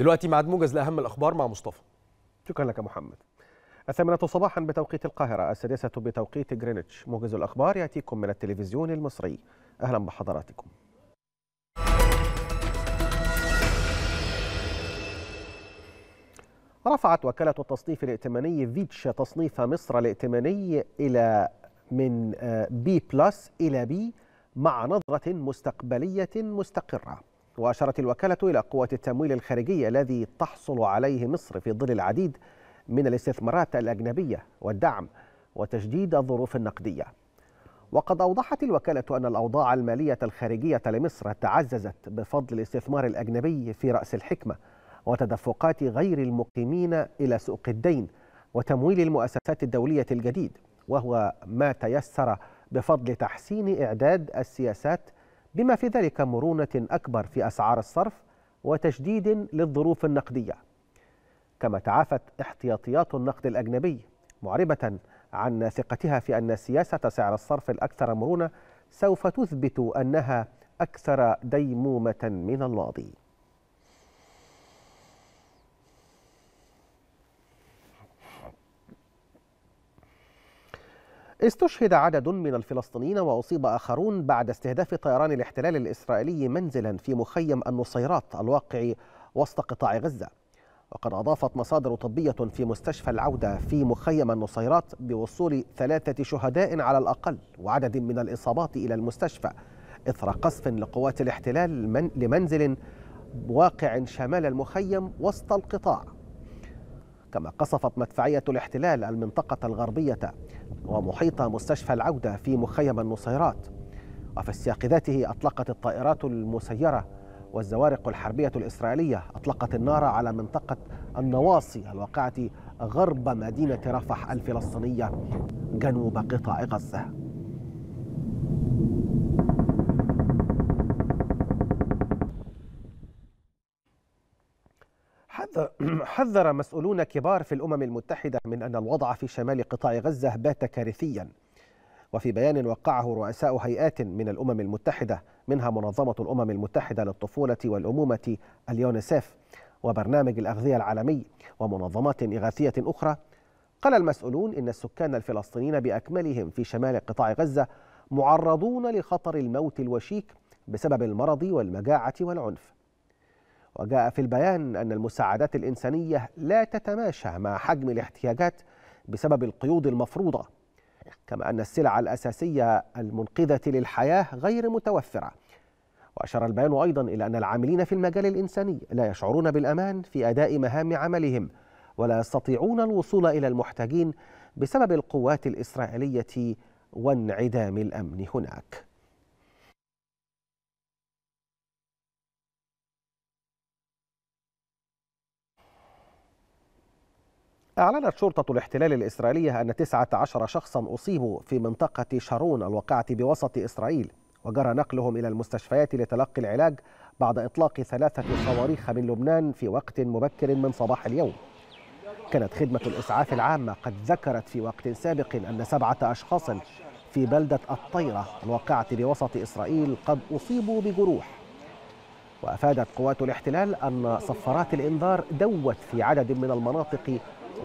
دلوقتي ميعاد موجز لاهم الاخبار مع مصطفى شكرا لك يا محمد الثامنة صباحا بتوقيت القاهرة السادسة بتوقيت جرينتش موجز الأخبار يأتيكم من التلفزيون المصري أهلا بحضراتكم رفعت وكالة التصنيف الائتماني فيتش تصنيف مصر الائتماني إلى من آه، بي بلس إلى بي مع نظرة مستقبلية مستقرة وأشارت الوكالة إلى قوة التمويل الخارجي الذي تحصل عليه مصر في ظل العديد من الاستثمارات الأجنبية والدعم وتجديد الظروف النقدية وقد أوضحت الوكالة أن الأوضاع المالية الخارجية لمصر تعززت بفضل الاستثمار الأجنبي في رأس الحكمة وتدفقات غير المقيمين إلى سوق الدين وتمويل المؤسسات الدولية الجديد وهو ما تيسر بفضل تحسين إعداد السياسات بما في ذلك مرونة أكبر في أسعار الصرف وتشديد للظروف النقدية كما تعافت احتياطيات النقد الأجنبي معربة عن ثقتها في أن سياسة سعر الصرف الأكثر مرونة سوف تثبت أنها أكثر ديمومة من الماضي استشهد عدد من الفلسطينيين وأصيب آخرون بعد استهداف طيران الاحتلال الإسرائيلي منزلا في مخيم النصيرات الواقع وسط قطاع غزة وقد أضافت مصادر طبية في مستشفى العودة في مخيم النصيرات بوصول ثلاثة شهداء على الأقل وعدد من الإصابات إلى المستشفى إثر قصف لقوات الاحتلال لمنزل واقع شمال المخيم وسط القطاع كما قصفت مدفعية الاحتلال المنطقة الغربية ومحيط مستشفى العودة في مخيم النصيرات وفي السياق ذاته أطلقت الطائرات المسيرة والزوارق الحربية الإسرائيلية أطلقت النار على منطقة النواصي الواقعة غرب مدينة رفح الفلسطينية جنوب قطاع غزة حذر مسؤولون كبار في الأمم المتحدة من أن الوضع في شمال قطاع غزة بات كارثيا وفي بيان وقعه رؤساء هيئات من الأمم المتحدة منها منظمة الأمم المتحدة للطفولة والأمومة اليونسيف وبرنامج الأغذية العالمي ومنظمات إغاثية أخرى قال المسؤولون إن السكان الفلسطينيين بأكملهم في شمال قطاع غزة معرضون لخطر الموت الوشيك بسبب المرض والمجاعة والعنف وجاء في البيان أن المساعدات الإنسانية لا تتماشى مع حجم الاحتياجات بسبب القيود المفروضة كما أن السلع الأساسية المنقذة للحياة غير متوفرة وأشار البيان أيضا إلى أن العاملين في المجال الإنساني لا يشعرون بالأمان في أداء مهام عملهم ولا يستطيعون الوصول إلى المحتاجين بسبب القوات الإسرائيلية وانعدام الأمن هناك أعلنت شرطة الاحتلال الإسرائيلية أن 19 شخصا أصيبوا في منطقة شارون الواقعة بوسط إسرائيل وجرى نقلهم إلى المستشفيات لتلقي العلاج بعد إطلاق ثلاثة صواريخ من لبنان في وقت مبكر من صباح اليوم كانت خدمة الإسعاف العامة قد ذكرت في وقت سابق أن سبعة أشخاص في بلدة الطيرة الواقعة بوسط إسرائيل قد أصيبوا بجروح وأفادت قوات الاحتلال أن صفارات الإنذار دوت في عدد من المناطق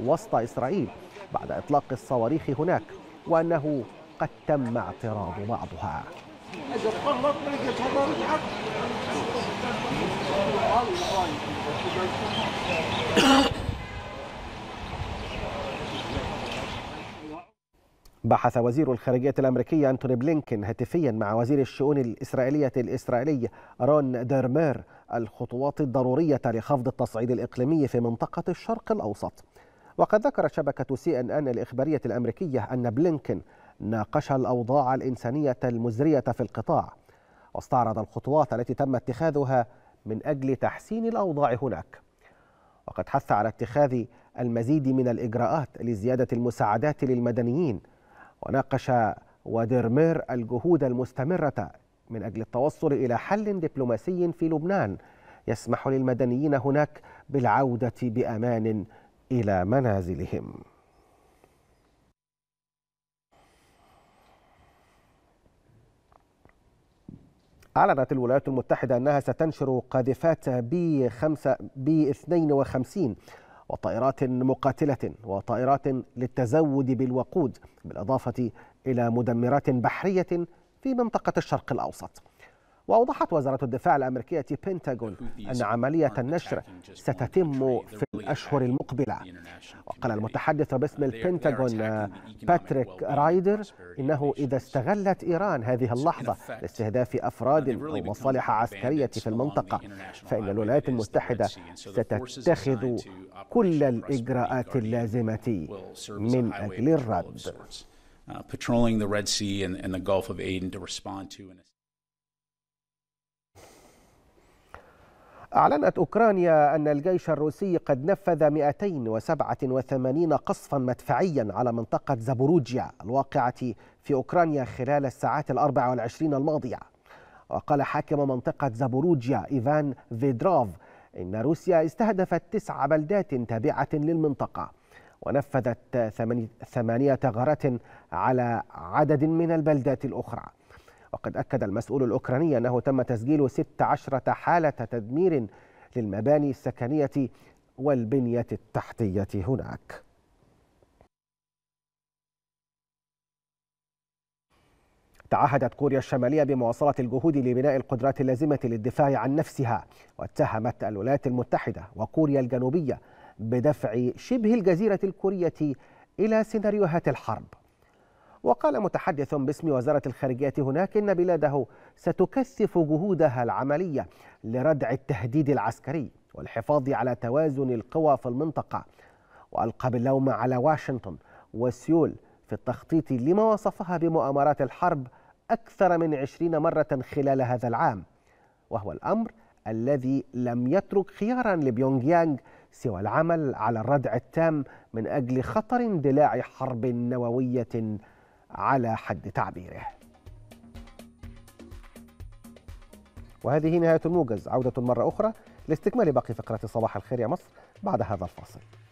وسط إسرائيل بعد إطلاق الصواريخ هناك وأنه قد تم اعتراض بعضها بحث وزير الخارجية الأمريكي أنتوني بلينكن هاتفيا مع وزير الشؤون الإسرائيلية الإسرائيلي رون ديرمير الخطوات الضرورية لخفض التصعيد الإقليمي في منطقة الشرق الأوسط وقد ذكرت شبكة سي ان ان الإخبارية الأمريكية أن بلينكن ناقش الأوضاع الإنسانية المزرية في القطاع واستعرض الخطوات التي تم اتخاذها من أجل تحسين الأوضاع هناك وقد حث على اتخاذ المزيد من الإجراءات لزيادة المساعدات للمدنيين وناقش وديرمير الجهود المستمرة من أجل التوصل إلى حل دبلوماسي في لبنان يسمح للمدنيين هناك بالعودة بأمان إلى منازلهم أعلنت الولايات المتحدة أنها ستنشر قاذفات بي, خمسة بي 52 وطائرات مقاتلة وطائرات للتزود بالوقود بالإضافة إلى مدمرات بحرية في منطقة الشرق الأوسط وأوضحت وزارة الدفاع الأمريكية بنتاغون أن عملية النشر ستتم في الأشهر المقبلة وقال المتحدث باسم البنتاغون باتريك آه، رايدر إنه إذا استغلت إيران هذه اللحظة لاستهداف أفراد أو مصالح عسكرية في المنطقة فإن الولايات المتحدة ستتخذ كل الإجراءات اللازمة من أجل الرد. Uh, patrolling the Red Sea and, the Gulf of Aden to respond to. أعلنت أوكرانيا أن الجيش الروسي قد نفذ 287 قصفا مدفعيا على منطقة زابوروجيا الواقعة في أوكرانيا خلال الساعات الأربع والعشرين الماضية وقال حاكم منطقة زابوروجيا إيفان فيدروف إن روسيا استهدفت تسع بلدات تابعة للمنطقة ونفذت ثمانية غارات على عدد من البلدات الأخرى وقد أكد المسؤول الأوكراني أنه تم تسجيل 16 حالة تدمير للمباني السكنية والبنية التحتية هناك تعهدت كوريا الشمالية بمواصلة الجهود لبناء القدرات اللازمة للدفاع عن نفسها واتهمت الولايات المتحدة وكوريا الجنوبية بدفع شبه الجزيرة الكورية إلى سيناريوهات الحرب وقال متحدث باسم وزارة الخارجية هناك إن بلاده ستكثف جهودها العملية لردع التهديد العسكري والحفاظ على توازن القوى في المنطقة وألقى باللوم على واشنطن وسيول في التخطيط لما وصفها بمؤامرات الحرب أكثر من عشرين مرة خلال هذا العام وهو الأمر الذي لم يترك خيارا لبيونغ يانغ سوى العمل على الردع التام من أجل خطر اندلاع حرب نووية على حد تعبيره وهذه نهاية الموجز عودة مرة أخرى لاستكمال باقي فقرات صباح الخير يا مصر بعد هذا الفاصل